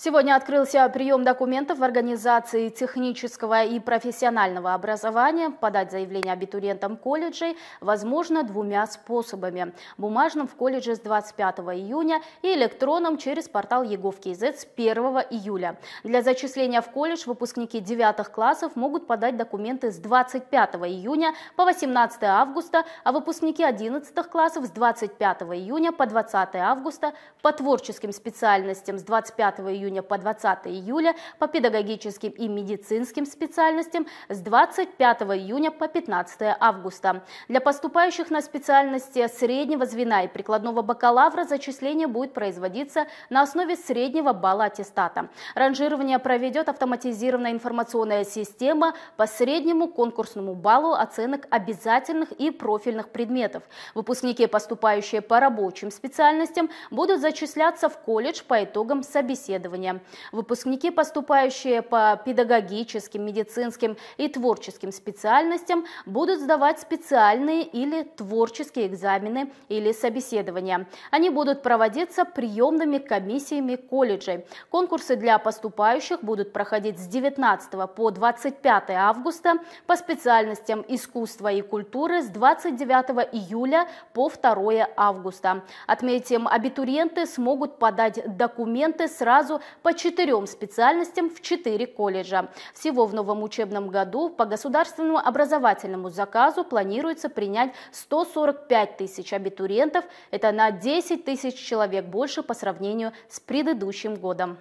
Сегодня открылся прием документов в организации технического и профессионального образования. Подать заявление абитуриентам колледжей возможно двумя способами. Бумажным в колледже с 25 июня и электронным через портал ЕГОВ.КЗ с 1 июля. Для зачисления в колледж выпускники 9 классов могут подать документы с 25 июня по 18 августа, а выпускники 11 классов с 25 июня по 20 августа по творческим специальностям с 25 июня июня по 20 июля по педагогическим и медицинским специальностям с 25 июня по 15 августа. Для поступающих на специальности среднего звена и прикладного бакалавра зачисление будет производиться на основе среднего балла аттестата. Ранжирование проведет автоматизированная информационная система по среднему конкурсному баллу оценок обязательных и профильных предметов. Выпускники, поступающие по рабочим специальностям, будут зачисляться в колледж по итогам собеседования исследования. Выпускники, поступающие по педагогическим, медицинским и творческим специальностям, будут сдавать специальные или творческие экзамены или собеседования. Они будут проводиться приемными комиссиями колледжей. Конкурсы для поступающих будут проходить с 19 по 25 августа по специальностям искусства и культуры с 29 июля по 2 августа. Отметим, абитуриенты смогут подать документы сразу по четырем специальностям в четыре колледжа. Всего в новом учебном году по государственному образовательному заказу планируется принять 145 тысяч абитуриентов. Это на 10 тысяч человек больше по сравнению с предыдущим годом.